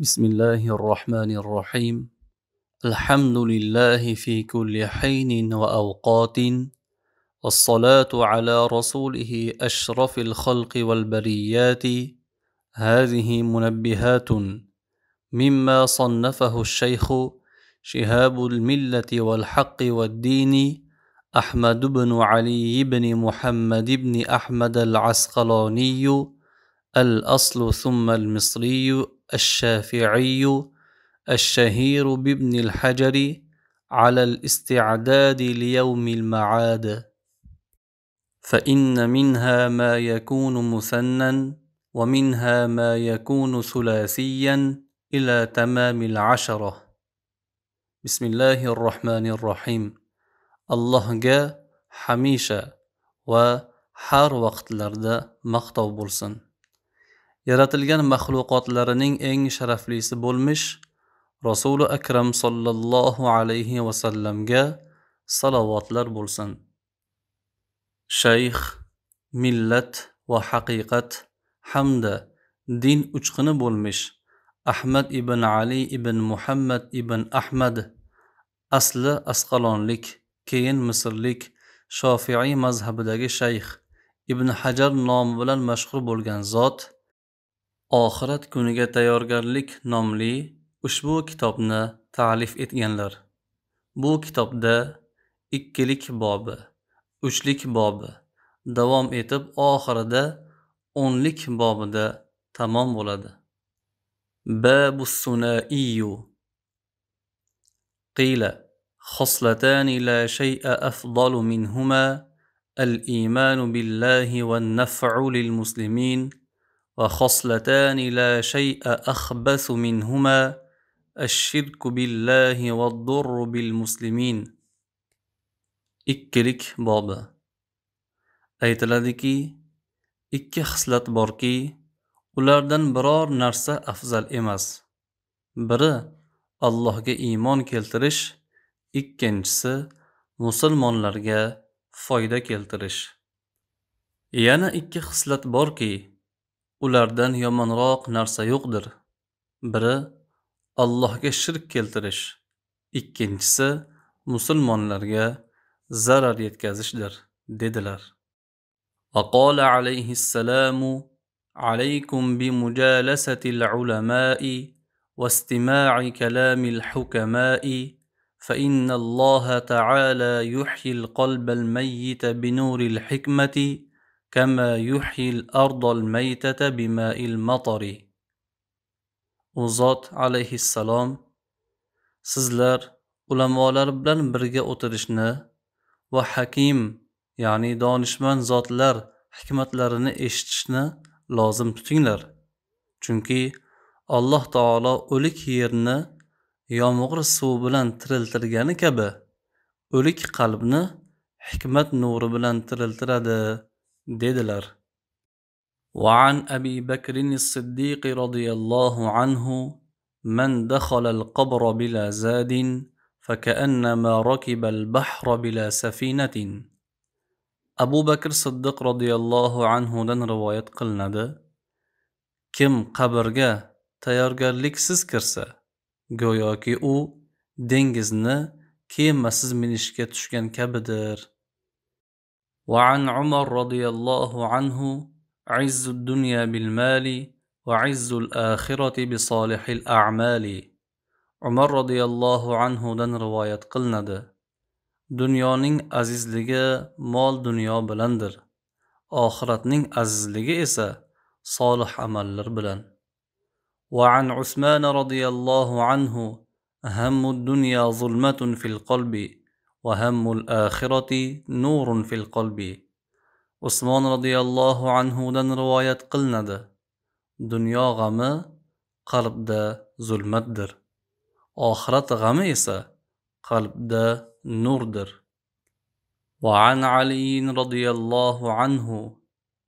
بسم الله الرحمن الرحيم الحمد لله في كل حين وأوقات والصلاة على رسوله أشرف الخلق والبريات هذه منبهات مما صنفه الشيخ شهاب الملة والحق والدين أحمد بن علي بن محمد بن أحمد العسقلاني الأصل ثم المصري الشافعي الشهير بابن الحجر على الاستعداد ليوم المعاد فإن منها ما يكون مثنى ومنها ما يكون ثلاثيا إلى تمام العشرة بسم الله الرحمن الرحيم الله جا حميشة وحار وقت vaqtlarda مخطوب bo'lsin yaratilgan maxluqotlarining eng sharaflisi bo'lmish rasuli akram sollallohu alayhi vasallamga salovatlar bo'lsin shayx millat va haqiqat hamda din uchqini bo'lmish ahmad ibn ali ibn muhammad ibn ahmad asli asqalonlik keyin misrlik shofiiy mazhabidagi shayx ibn hajar nomi bilan mashhur bo'lgan zot oxirat kuniga tayyorgarlik nomli ushbu kitobni ta'lif etganlar bu kitobda ikkilik bobi uchlik bobi davom etib oxirida o'nlik bobida tamom bo'ladi باب الثنائي قيل خصلتان لا شيء أفضل منهما الإيمان بالله والنفع للمسلمين وخصلتان لا شيء أخبث منهما الشرك بالله والضر بالمسلمين ikkilik bobi aytiladiki ikki xislat borki ulardan biror narsa afzal emas biri allohga iymon keltirish ikkinchisi musulmonlarga foyda keltirish yana ikki xislat borki ulardan yomonroq narsa yo'qdir biri allohga shirk keltirish ikkinchisi musulmonlarga zarar yetkazishdir dedilar وقال عليه السلام عليكم بمجالسة العلماء واستماع كلام الحكماء فإن الله تعالى يحيي القلب الميت بنور الحكمة كما يحيي ardol maytata بماء المطر u عليه السلام sizlar ulamolar bilan birga o'tirishni va hakim ya'ni donishmand zotlar hikmatlarini eshitishni lozim tutinglar chunki alloh taolo o'lik yerni yomg'ir suvi bilan tiriltirgani kabi o'lik qalbni hikmat nuri bilan tiriltiradi dedilar وعن أبي بكر الصديق رضي الله عنه من دخل القبر بلا زاد فكأنما ركب البحر بلا سفينة أبو بكر صديق رضي الله عنه دن رواية قلندا كم قبرجا tayyorgarliksiz kirsa go'yoki u dengizni kemasiz minishga tushgan kabidir وعن عمر رضي الله عنه عز الدنيا بالمال وعز الآخرة بصالح الأعمال umar roziyallohu anhudan rivoyat qilinadi dunyoning azizligi mol dunyo bilandir oxiratning azizligi esa solih amallar bilan وعن عثمان رضي الله عنه أهم الدنيا ظلمة في القلب وهم الآخرة نور في القلب عثمان رضي الله عنه دن رواية قلنا ده دنيا غم قلب ده ظلمت در آخرة غم قلب ده نور در وعن علي رضي الله عنه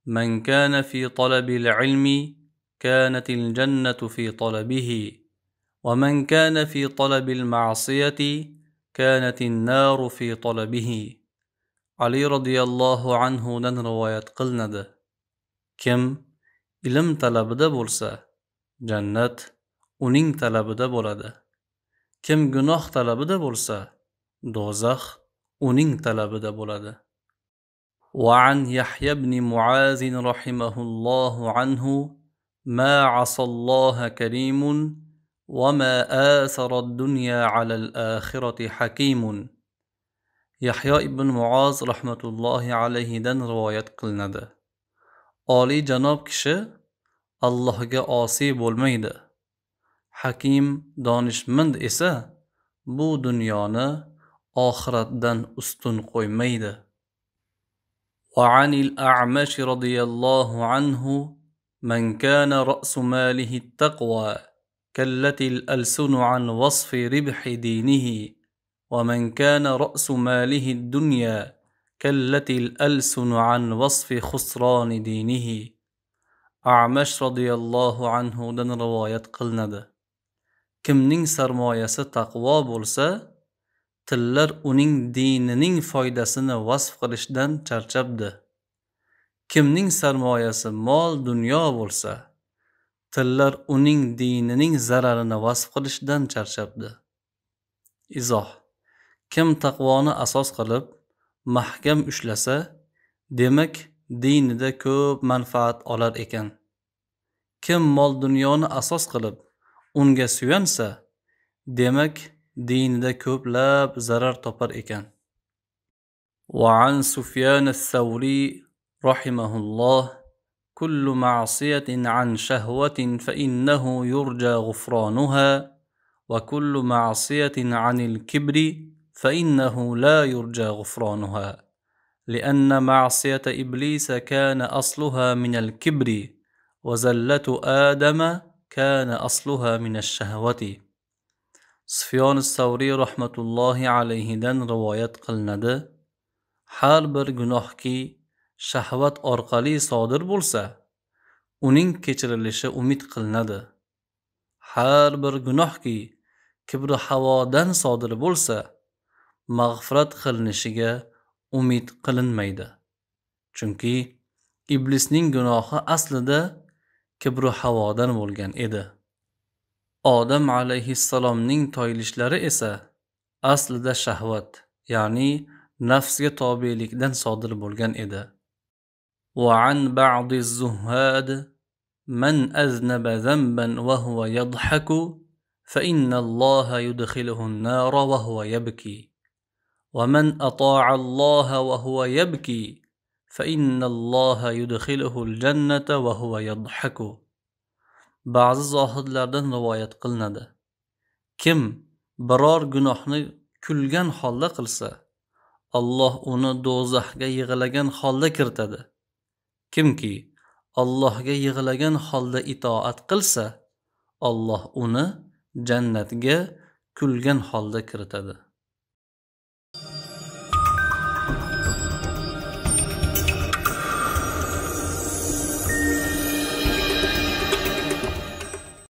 من كان في طلب العلم كانت الجنة في طلبه ومن كان في طلب المعصية كانت النار في طلبه علي رضي الله عنه نن روايات قلند كم إلم طلب بولسا جنت أنين طلب بولد كم جناح طلب بولسا دوزخ أنين طلب بولد وعن يحيى بن معاذ رحمه الله عنه ما عصى الله كريم وما آثر الدنيا على الآخرة حكيم يحيى ابن معاذ رحمة الله عليه دن رواية قلندا آلي جناب كشه الله جا آسيب والميدة حكيم دانش مند إسا بو دنيانا آخرت دن استن قوي قيميدة وعن الأعمش رضي الله عنه من كان رأس ماله التقوى كالتي الألسن عن وصف ربح دينه ومن كان رأس ماله الدنيا كالتي الألسن عن وصف خسران دينه أعمش رضي الله عنه دن رواية قلندة كم نين سرماية ستقوى بولسا تلر أنين دين نين فايدة سنة وصف قرشدن چرچبده كم نين سرماية مال دنيا بولسا tillar uning dinining zararini vasf qilishdan charchabdi izoh kim taqvoni asos qilib mahkam ushlasa demak dinida ko'p manfaat olar ekan kim mol dunyoni asos qilib unga suyansa demak dinida ko'plab zarar topar ekan وعن سفيان الثوري رحمه الله كل معصية عن شهوة فإنه يرجى غفرانها وكل معصية عن الكبر فإنه لا يرجى غفرانها لأن معصية إبليس كان أصلها من الكبر وزلة آدم كان أصلها من الشهوة رحمة الله عليه دن rivoyat qilinadi har bir gunohki shahvat orqali sodir bo'lsa uning kechirilishi umid qilinadi har bir gunohki kibri havodan sodir bo'lsa mag'firat qilinishiga umid qilinmaydi chunki iblisning gunohi aslida kibru havodan bo'lgan edi odam alayhissalomning toyilishlari esa aslida shahvat ya'ni nafsga tobelikdan sodir bo'lgan edi وعن بعض الزهاد من اذنب ذنبا وهو يضحك فان الله يدخله النار وهو يبكي ومن اطاع الله وهو يبكي فان الله يدخله الجنه وهو يضحك بعض zohidlardan rivoyat كم برار biror gunohni kulgan holda qilsa alloh uni do'zaxga yig'lagan holda kiritadi kimki allohga yig'lagan holda itoat qilsa olloh uni jannatga kulgan holda kiritadi